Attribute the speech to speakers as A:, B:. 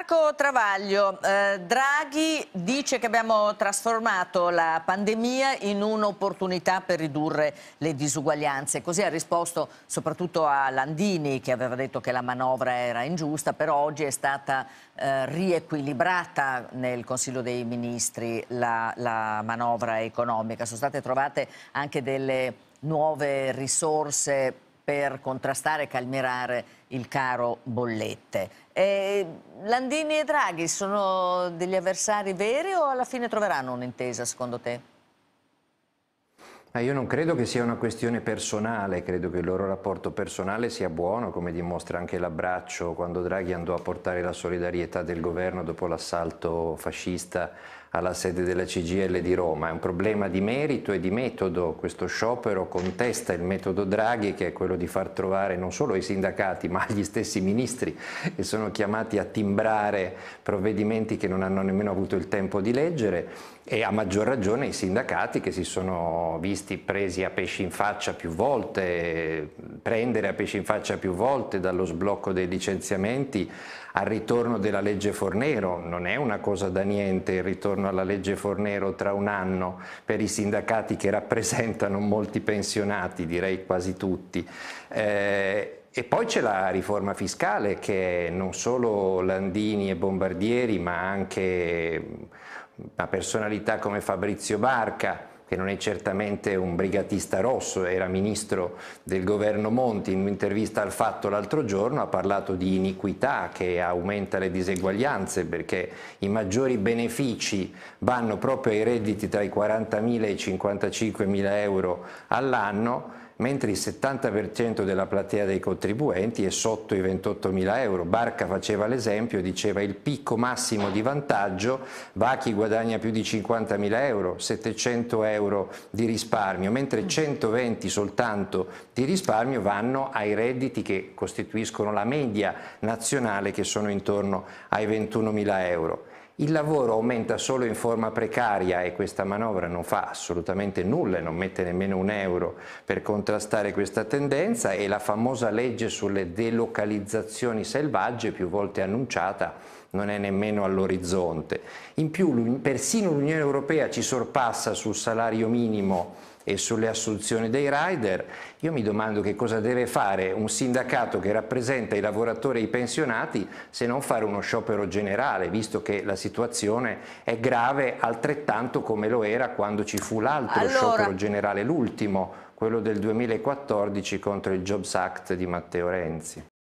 A: Marco Travaglio, eh, Draghi dice che abbiamo trasformato la pandemia in un'opportunità per ridurre le disuguaglianze. Così ha risposto soprattutto a Landini che aveva detto che la manovra era ingiusta, però oggi è stata eh, riequilibrata nel Consiglio dei Ministri la, la manovra economica. Sono state trovate anche delle nuove risorse per contrastare e calmierare il caro bollette. E Landini e Draghi sono degli avversari veri o alla fine troveranno un'intesa secondo te?
B: Ma eh, io non credo che sia una questione personale, credo che il loro rapporto personale sia buono, come dimostra anche l'abbraccio quando Draghi andò a portare la solidarietà del governo dopo l'assalto fascista alla sede della CGL di Roma. È un problema di merito e di metodo. Questo sciopero contesta il metodo Draghi che è quello di far trovare non solo i sindacati ma gli stessi ministri che sono chiamati a timbrare provvedimenti che non hanno nemmeno avuto il tempo di leggere e a maggior ragione i sindacati che si sono visti presi a pesci in faccia più volte, prendere a pesci in faccia più volte dallo sblocco dei licenziamenti al ritorno della legge Fornero. Non è una cosa da niente il ritorno attorno alla legge Fornero tra un anno per i sindacati che rappresentano molti pensionati, direi quasi tutti. Eh, e poi c'è la riforma fiscale che non solo Landini e Bombardieri, ma anche una personalità come Fabrizio Barca che non è certamente un brigatista rosso, era ministro del governo Monti, in un'intervista al Fatto l'altro giorno ha parlato di iniquità che aumenta le diseguaglianze perché i maggiori benefici vanno proprio ai redditi tra i 40.000 e i 55.000 euro all'anno mentre il 70% della platea dei contribuenti è sotto i 28 mila euro. Barca faceva l'esempio, diceva il picco massimo di vantaggio va a chi guadagna più di 50 mila euro, 700 euro di risparmio, mentre 120 soltanto di risparmio vanno ai redditi che costituiscono la media nazionale che sono intorno ai 21 mila euro il lavoro aumenta solo in forma precaria e questa manovra non fa assolutamente nulla e non mette nemmeno un euro per contrastare questa tendenza e la famosa legge sulle delocalizzazioni selvagge più volte annunciata non è nemmeno all'orizzonte. In più persino l'Unione Europea ci sorpassa sul salario minimo e sulle assunzioni dei rider, io mi domando che cosa deve fare un sindacato che rappresenta i lavoratori e i pensionati se non fare uno sciopero generale, visto che la situazione è grave altrettanto come lo era quando ci fu l'altro allora... sciopero generale, l'ultimo, quello del 2014 contro il Jobs Act di Matteo Renzi.